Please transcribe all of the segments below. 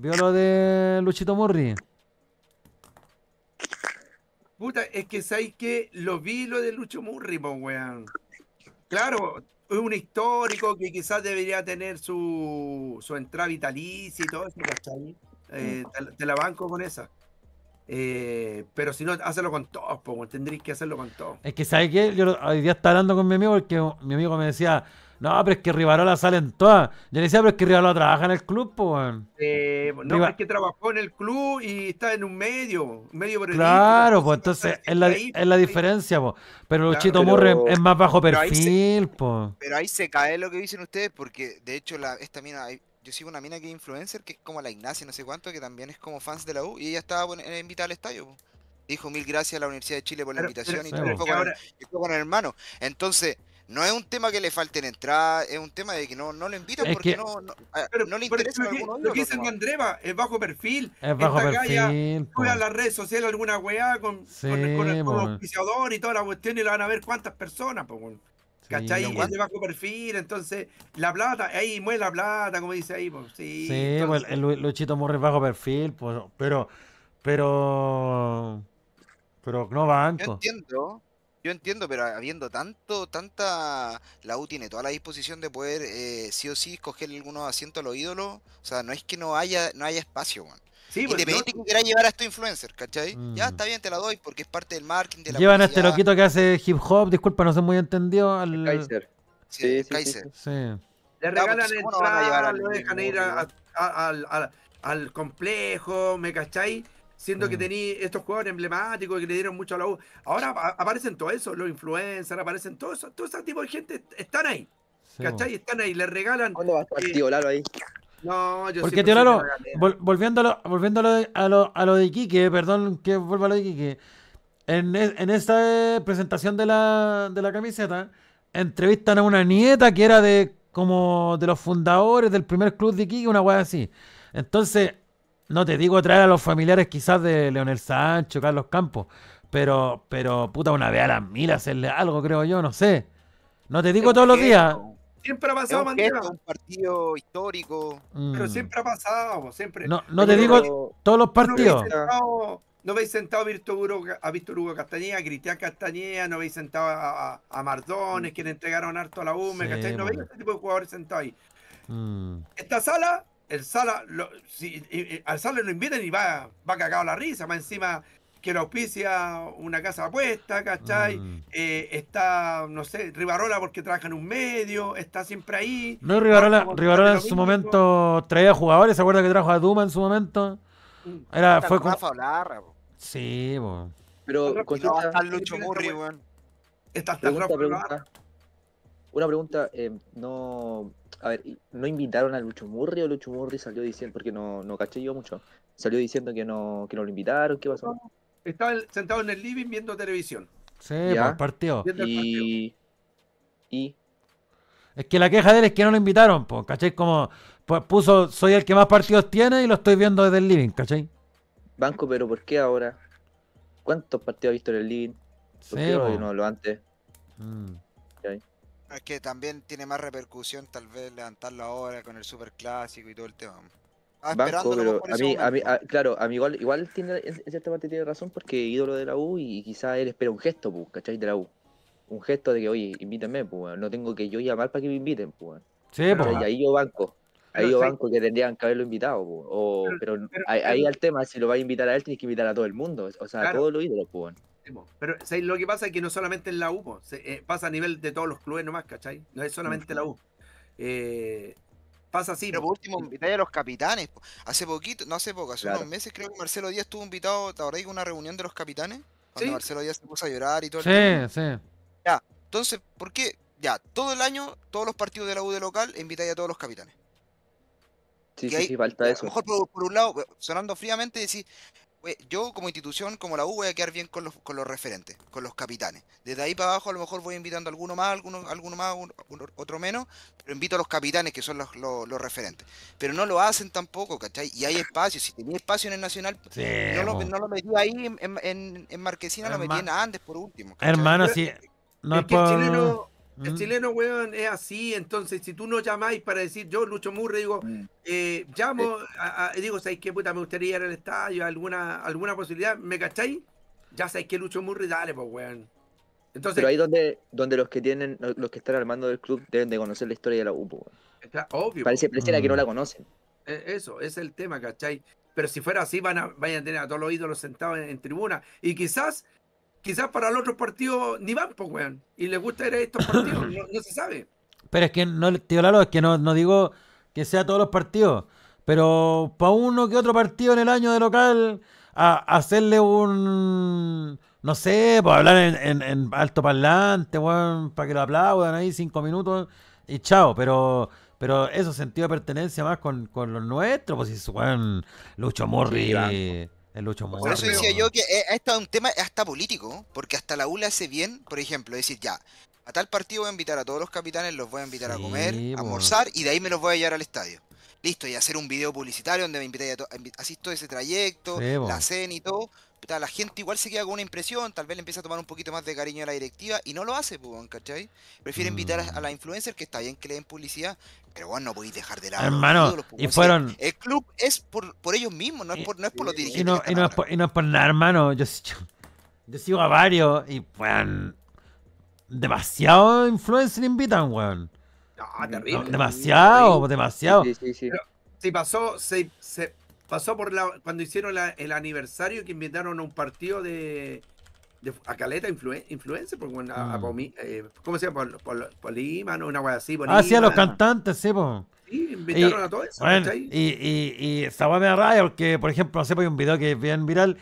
¿Vio lo de Luchito Murri. Puta, es que sabéis que lo vi lo de Lucho Murri, po, weón. Claro, es un histórico que quizás debería tener su, entrada vitalicia y todo eso, eh, mm. te, la banco con esa. Eh, pero si no, hazlo con todos, pues tendréis que hacerlo con todos. Es que, ¿sabes qué? Yo hoy día estaba hablando con mi amigo porque mi amigo me decía, no, pero es que Rivarola sale en todas. Yo le decía, pero es que Rivarola trabaja en el club, pues. no, es que trabajó en el club y está en un medio, medio club. Claro, pues entonces es la, diferencia, pues. Pero el Luchito Murre es más bajo perfil, pues. Pero ahí se cae lo que dicen ustedes porque, de hecho, esta mina hay, yo sigo una mina que es influencer, que es como la Ignacia, no sé cuánto, que también es como fans de la U, y ella estaba eh, invitada al estadio. Dijo mil gracias a la Universidad de Chile por la invitación y todo con, con el hermano. Entonces, no es un tema que le falten entradas, es un tema de que no, no lo invitan porque no, no, le interesa. Lo que, dicen lo que Andreva, es bajo perfil. Es bajo Esta perfil. a las redes sociales alguna weá con, con, el, con y toda la cuestión y la van a ver cuántas personas. pues ¿Cachai? es de bajo perfil, entonces la plata, ahí mueve la plata, como dice ahí. Pues, sí, sí pues, el, Luchito bajo perfil, pues, pero, pero, pero no van. Yo entiendo, yo entiendo, pero habiendo tanto, tanta, la U tiene toda la disposición de poder eh, sí o sí coger algunos asientos a los ídolos, o sea, no es que no haya, no haya espacio, man. Sí, pues que llevar a estos influencers, ¿cachai? Mm. Ya está bien, te la doy porque es parte del marketing. De la Llevan a este loquito que hace hip hop, disculpa, no sé muy entendido. Al... Kaiser. Sí, Kaiser. Sí, Le pues, regalan el entrada, lo dejan ir al complejo, ¿me cachai? Siento que mm. tenía estos jugadores emblemáticos que le dieron mucho a la U. Ahora aparecen todo eso, los influencers, aparecen todos, todo ese tipo de gente están ahí. ¿Cachai? Están ahí, le regalan. ¿Cuándo vas a eh, ahí? No, yo Porque, tío volviéndolo, a, lo, a de Iquique, perdón que vuelva a lo de Iquique. En, e, en esta eh, presentación de la, camiseta, entrevistan a una nieta que era de como de los fundadores del primer club de Iquique, una weá así. Entonces, no te digo traer a los familiares quizás de Leonel Sancho, Carlos Campos, pero, pero puta, una vez a las mil hacerle algo, creo yo, no sé. No te digo todos los días, Siempre ha pasado, Mandela. un partido histórico. Mm. Pero siempre ha pasado, siempre. No, no te digo todos los partidos. No habéis sentado a Víctor Hugo, Castañeda, a Cristian Castañeda, no habéis sentado a, Mardones, mm. que le entregaron harto a la UME, ¿cachai? No veis este tipo de jugadores sentados ahí. Mm. Esta sala, el sala, al sala lo invitan y va, va cagado la risa, va encima que la auspicia una casa apuesta, ¿cachai? Mm. Eh, está, no sé, Rivarola porque trabaja en un medio, está siempre ahí. No, Rivarola, Rivarola en su momento traía jugadores, ¿se acuerda que trajo a Duma en su momento? Mm. Era, fue con... Hablar, Sí, bo. Pero hasta Lucho Murri, Está hasta pregunta, Una pregunta, eh, no... A ver, ¿no invitaron a Lucho Murri o Lucho Murri salió diciendo, porque no, no caché yo mucho, salió diciendo que no, que no lo invitaron, ¿qué pasó? Estaba sentado en el living viendo televisión. Sí, por pues, partido. partido. Y... Es que la queja de él es que no lo invitaron, ¿cachai? Como pues, puso, soy el que más partidos tiene y lo estoy viendo desde el living, ¿cachai? Banco, pero ¿por qué ahora? ¿Cuántos partidos ha visto en el living? sí, no lo antes? Mm. Es que también tiene más repercusión tal vez levantarlo ahora con el super clásico y todo el tema a mí, claro, a mí igual, tiene, tiene razón porque ídolo de la U y quizá él espera un gesto, pues, ¿cachai? De la U. Un gesto de que, oye, invítame, pues, no tengo que yo llamar para que me inviten, pues. Sí, pues. Y ahí yo banco. Ahí yo banco que tendrían que haberlo invitado, pues, pero, ahí, al tema, si lo va a invitar a él, tienes que invitar a todo el mundo. O sea, a todos los ídolos, pues. pues pero lo que pasa es que no solamente en la U, pues, eh, pasa a nivel de todos los clubes nomás, ¿cachai? No es solamente la U. Eh, Pasa así. Pero último, invitáis a los capitanes. Hace poquito, no hace poco, hace unos meses creo que Marcelo Díaz estuvo invitado, ¿te acordáis una reunión de los capitanes? Cuando Marcelo Díaz se puso a llorar y todo. Sí, sí. Ya, entonces, ¿por qué? Ya, todo el año, todos los partidos de la U de local, invitáis a todos los capitanes. Sí, sí, sí, falta eso. A lo mejor por, un lado, sonando fríamente, decís, eh, yo como institución, como la U, voy a quedar bien con los, con los referentes, con los capitanes. Desde ahí para abajo a lo mejor voy invitando a alguno más, alguno, alguno más, otro menos, pero invito a los capitanes que son los, los, referentes. Pero no lo hacen tampoco, ¿cachai? Y hay espacio, si tenía espacio en el Nacional, no, lo, no, lo, metí ahí en, Marquesina, lo metí en Andes por último. Hermano, sí. El mm. chileno, weón, es así. Entonces, si tú no llamáis para decir, yo, Lucho Murri, digo, mm. eh, llamo, eh. y digo, ¿sabéis qué puta? Me gustaría ir al estadio, alguna, alguna posibilidad, ¿me cacháis? Ya sabéis que Lucho Murri? dale, pues, weón. Entonces, Pero ahí donde, donde los que tienen, los que están armando del club deben de conocer la historia de la UPO, pues, weón. Eh, obvio. Parece, pues. que no la mm. conocen. E, eso, es el tema, ¿cachai? Pero si fuera así, van a, vayan a tener a todos los ídolos sentados en tribuna. Y quizás quizás para el otro partido ni van, pues, weón. Y les gusta ir a estos partidos, no, se sabe. Pero es que, no, tío Lalo, es que no, digo que sea todos los partidos, pero para uno que otro partido en el año de local, a, hacerle un. No sé, pues hablar en, alto parlante, weón, para que lo aplaudan ahí cinco minutos y chao, pero. Pero eso sentido de pertenencia más con, los nuestros, pues si, weón, Lucho Morri. y... Por eso decía yo que ha eh, estado un tema hasta político, porque hasta la U hace bien, por ejemplo, decir ya, a tal partido voy a invitar a todos los capitanes, los voy a invitar a comer, a almorzar, y de ahí me los voy a llevar al estadio listo, y hacer un video publicitario donde me invité a, así todo ese trayecto, la cena y todo. La gente igual se queda con una impresión, tal vez le empieza a tomar un poquito más de cariño a la directiva y no lo hace, pues, ¿cachai? Prefiere invitar a, mm. la influencer, que está bien que le den publicidad, pero bueno, no podéis dejar de lado. Hermano, y fueron. el club es por, ellos mismos, no es por, no es por los dirigentes. Y no, es, por, nada, hermano. Yo, sigo a varios y, weón. Demasiado influencer invitan, weón demasiado, demasiado. Sí, pasó, se, pasó por la, cuando hicieron el aniversario que invitaron a un partido de, a Caleta Influencer, pues, mm. eh, como se llama? Por, Lima, una wea así. ah, sí, a los cantantes, sí, Sí, invitaron y, a todos. y, y, y me da porque, por ejemplo, pues, hace un video que es bien viral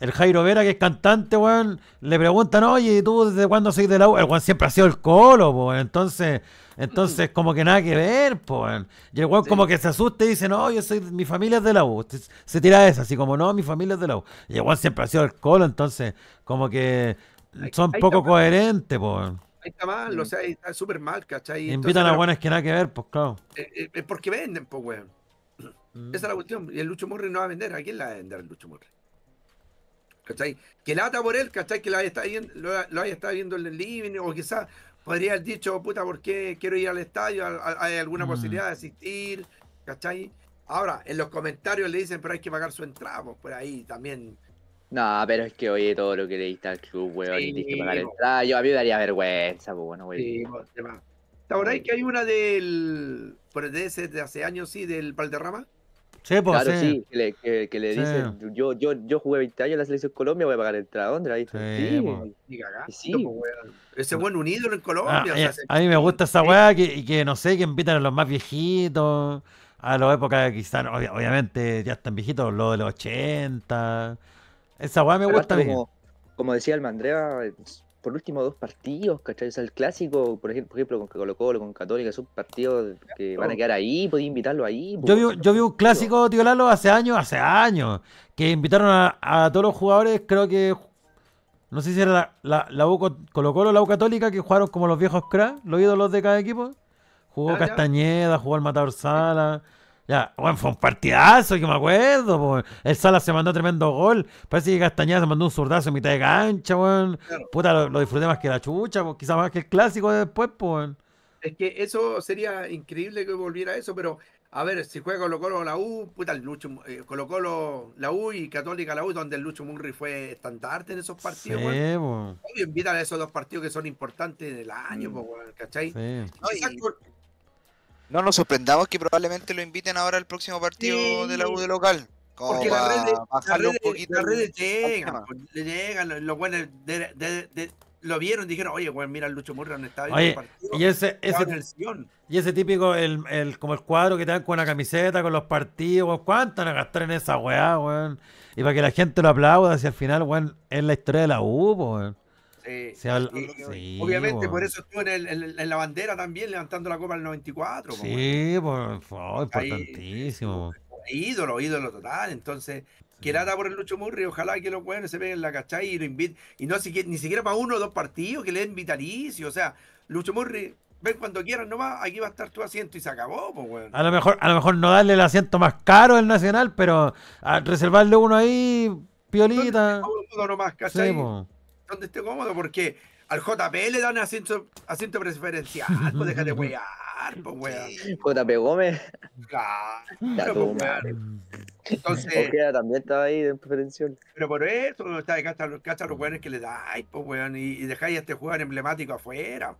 el Jairo Vera, que es cantante, weón, le preguntan, oye, ¿tú desde cuándo sois de la U? El Juan siempre ha sido el colo, Entonces, entonces como que nada que ver, pues. Y el Juan como que se asusta y dice, no, yo soy, mi familia es de la U. Se tira esa, así como, no, mi familia es de la U. Y el Juan siempre ha sido el colo, entonces, como que son poco coherentes, pues. está mal, o sea, está súper mal, ¿cachai? invitan a weones que nada que ver, pues claro. Eh, eh, eh, porque venden, pues, weón. Mm. Esa es la cuestión. Y el Lucho Morri no va a vender. ¿A quién la va a vender el Lucho Morri? ¿cachai? Que lata por él, ¿cachai? Que lo haya estado viendo, en el living, o quizás podría haber dicho, puta, ¿por qué quiero ir al estadio? ¿Hay alguna mm. posibilidad de asistir? ¿cachai? Ahora, en los comentarios le dicen, pero hay que pagar su entrada, pues, por ahí también. No, pero es que oye todo lo que le diste al club, güey, y que pagar el pues. entrada. a mí me daría vergüenza, pues, güey bueno, Sí, Ahora que hay una del. Por de hace años, sí, del Valderrama. Sí, pues, claro, sí, que le, que, le dicen, yo, yo, yo jugué 20 años en la selección Colombia, voy a pagar entrada, Andra. Sí, sí, pues. sí. Pues, Ese buen un ídolo en Colombia. Ah, eh, a mí me gusta esa weá que, que, no sé, que invitan a los más viejitos, a épocas época quizás, obviamente, ya están viejitos, los de los 80. Esa weá me gusta Como, como decía el Mandrea, por último dos partidos, ¿cachai? O sea, el clásico, por ejemplo, por ejemplo con Colo Colo, con Católica, son partidos que van a quedar ahí, podía invitarlo ahí. Pues, yo vi, yo vi un clásico, tío Lalo, hace años, hace años, que invitaron a, todos los jugadores, creo que, no sé si era la, la, U Colo Colo, la U Católica, que jugaron como los viejos crack, los ídolos de cada equipo. Jugó ah, Castañeda, jugó el Matador Sala. Ya, bueno, fue un partidazo, que me acuerdo, El Sala se mandó tremendo gol. Parece que Castañeda se mandó un zurdazo en mitad de cancha, weón. Puta, lo, disfruté más que la chucha, quizás más que el clásico después, pues. Es que eso sería increíble que volviera a eso, pero a ver, si juega Colo Colo la U, puta, el Lucho, eh, Colo Colo la U y Católica la U, donde el Lucho Murri fue estandarte en esos partidos, sí, weón. Invitan a esos dos partidos que son importantes en año, mm. ¿cachai? Sí. No nos sorprendamos que probablemente lo inviten ahora al próximo partido de la U de local. Porque la red, la red, poquito la red llega, llegan, pues, los buenos lo vieron, dijeron, oye, bueno, mira, Lucho Murra no estaba en el partido. Y ese, ese, y ese típico, el, como el cuadro que te dan con la camiseta, con los partidos, ¿cuánto van a gastar en esa weá, weón? Y para que la gente lo aplauda hacia al final, weón, es la historia de la U, weón. Eh, obviamente por eso estuvo en, la bandera también, levantando la copa del 94. Sí, pues importantísimo. Eh, ídolo, ídolo total. Entonces, que nada por el Lucho Murri, ojalá que los buenos se peguen la cachai y lo inviten. Y no siquiera, ni siquiera para uno o dos partidos que le den vitalicio. O sea, Lucho Murri, ven cuando quieras nomás, aquí va a estar tu asiento y se acabó, A lo mejor, a lo mejor no darle el asiento más caro el Nacional, pero ah, reservarle uno ahí, piolita donde esté cómodo, porque al JP le dan asiento, asiento preferencial, pues déjate wear, pues weón. JP Gómez. Claro, pues, Entonces. también estaba ahí de preferencia Pero por eso, está, cacha, cacha los weones que le dais, pues weón, y, y dejáis a este jugador emblemático afuera.